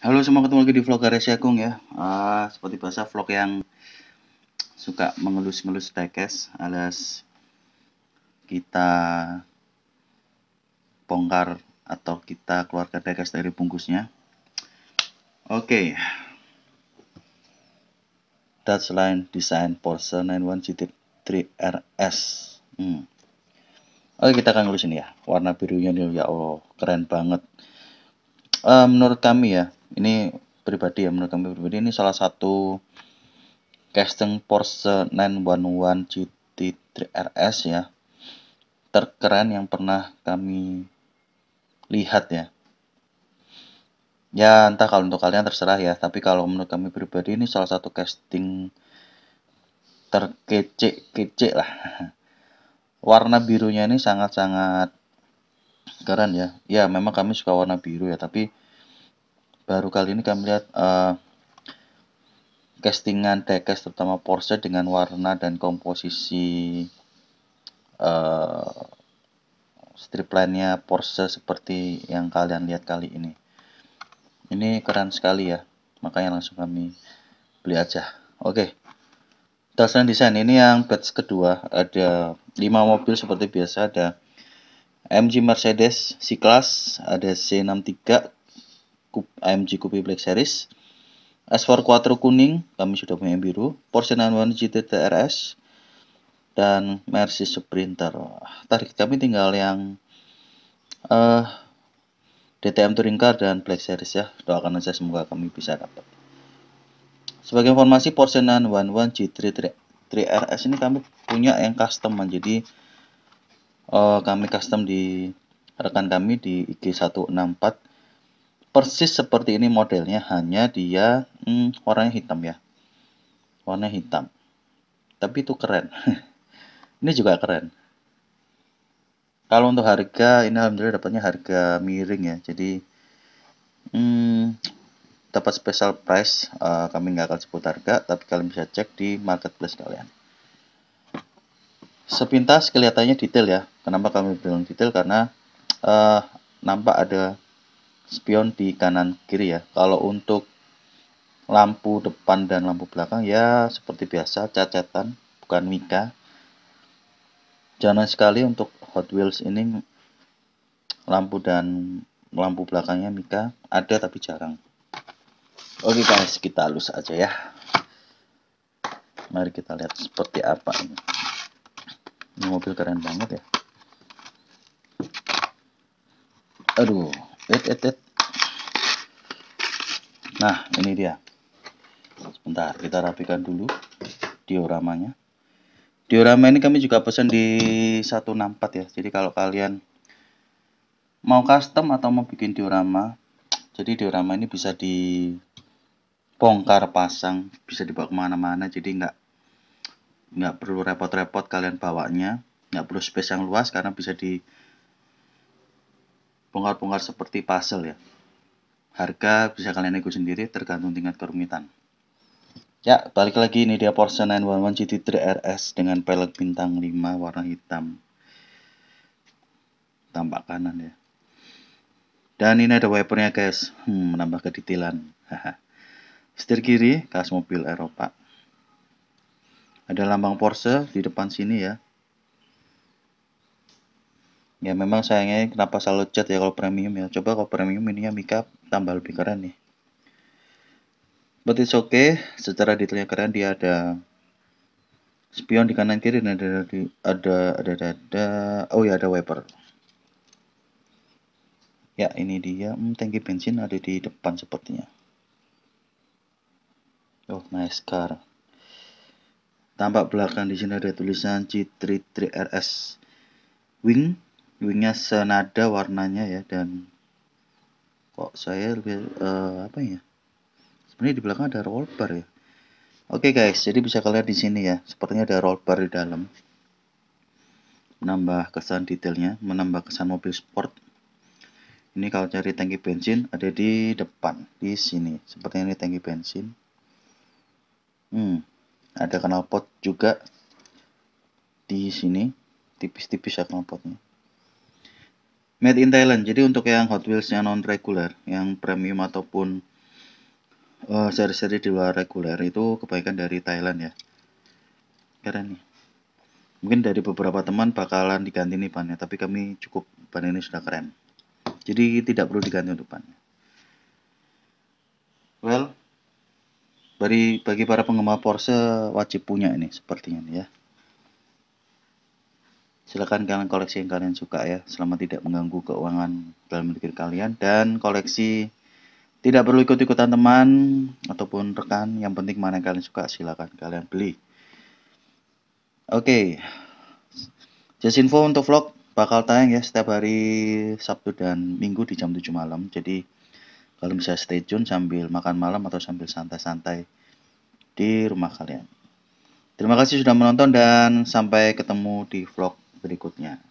Halo semua, ketemu lagi di vlog Garis Yakung ya. Uh, ah, seperti biasa vlog yang suka mengelus-ngelus tekes alias kita bongkar atau kita keluarkan tekes dari bungkusnya. Oke. Okay. Line Design Porsche 91GT3 RS. Hmm. Oke, kita akan ngelusin ya. Warna birunya nih ya Allah, keren banget. Uh, menurut kami ya ini pribadi ya menurut kami pribadi ini salah satu casting Porsche 911 GT3 RS ya terkeren yang pernah kami lihat ya ya entah kalau untuk kalian terserah ya tapi kalau menurut kami pribadi ini salah satu casting terkece-kece lah warna birunya ini sangat-sangat keren ya ya memang kami suka warna biru ya tapi baru kali ini kami lihat uh, castingan tekes terutama Porsche dengan warna dan komposisi uh, eh, line nya Porsche seperti yang kalian lihat kali ini. Ini keren sekali ya, makanya langsung kami beli aja. Oke, okay. Dasar desain ini yang batch kedua ada lima mobil seperti biasa ada MG Mercedes C-Class, ada C63, AMG Coupe Black Series. S4 Quattro kuning, kami sudah punya yang biru. Porsche 911 GT TRS dan Mercy Sprinter. Ah, Tarik kami tinggal yang uh, eh, DTM Touring Car dan Black Series ya. Doakan saja semoga kami bisa dapat. Sebagai informasi Porsche 911 gt 3RS ini kami punya yang custom jadi uh, kami custom di rekan kami di IG164 persis seperti ini modelnya hanya dia hmm, warnanya hitam ya warna hitam tapi itu keren ini juga keren kalau untuk harga ini alhamdulillah dapatnya harga miring ya jadi hmm, dapat special price uh, kami nggak akan sebut harga tapi kalian bisa cek di marketplace kalian sepintas kelihatannya detail ya kenapa kami bilang detail karena uh, nampak ada spion di kanan kiri ya kalau untuk lampu depan dan lampu belakang ya seperti biasa cacatan bukan mika Jangan sekali untuk Hot Wheels ini lampu dan lampu belakangnya mika ada tapi jarang oke guys kita halus aja ya mari kita lihat seperti apa ini ini mobil keren banget ya aduh et, et, et. Nah, ini dia. Sebentar, kita rapikan dulu dioramanya. Diorama ini kami juga pesan di 164 ya. Jadi kalau kalian mau custom atau mau bikin diorama, jadi diorama ini bisa dibongkar pasang, bisa dibawa kemana-mana. Jadi nggak nggak perlu repot-repot kalian bawanya, nggak perlu space yang luas karena bisa di bongkar-bongkar seperti puzzle ya. Harga bisa kalian nego sendiri tergantung tingkat kerumitan. Ya, balik lagi ini dia Porsche 911 GT3 RS dengan pelek bintang 5 warna hitam. Tampak kanan ya. Dan ini ada wipernya guys, hmm, menambah kedetilan. Setir kiri, khas mobil Eropa. Ada lambang Porsche di depan sini ya ya memang sayangnya kenapa selalu chat ya kalau premium ya coba kalau premium ini ya up tambah lebih keren nih berarti oke okay secara detailnya keren dia ada spion di kanan kiri dan ada ada ada ada ada, ada oh ya ada wiper ya ini dia hmm, tangki bensin ada di depan sepertinya oh nice car tampak belakang di sini ada tulisan C33RS wing wingnya senada warnanya ya dan kok saya lebih uh, apa ya sebenarnya di belakang ada roll bar ya oke okay guys jadi bisa kalian di sini ya sepertinya ada roll bar di dalam menambah kesan detailnya menambah kesan mobil sport ini kalau cari tangki bensin ada di depan di sini Sepertinya ini tangki bensin hmm, ada knalpot juga di sini tipis-tipis ya knalpotnya Made in Thailand. Jadi untuk yang Hot wheels yang non reguler, yang premium ataupun uh, seri-seri di luar reguler itu kebaikan dari Thailand ya. Keren nih. Mungkin dari beberapa teman bakalan diganti nih bannya, tapi kami cukup ban ini sudah keren. Jadi tidak perlu diganti untuk bannya. Well, bagi bagi para penggemar Porsche wajib punya ini sepertinya nih ya. Silahkan kalian koleksi yang kalian suka ya, selama tidak mengganggu keuangan dalam negeri kalian. Dan koleksi tidak perlu ikut-ikutan teman ataupun rekan, yang penting mana yang kalian suka silahkan kalian beli. Oke, okay. just info untuk vlog bakal tayang ya setiap hari Sabtu dan Minggu di jam 7 malam. Jadi kalau bisa stay tune sambil makan malam atau sambil santai-santai di rumah kalian. Terima kasih sudah menonton dan sampai ketemu di vlog berikutnya.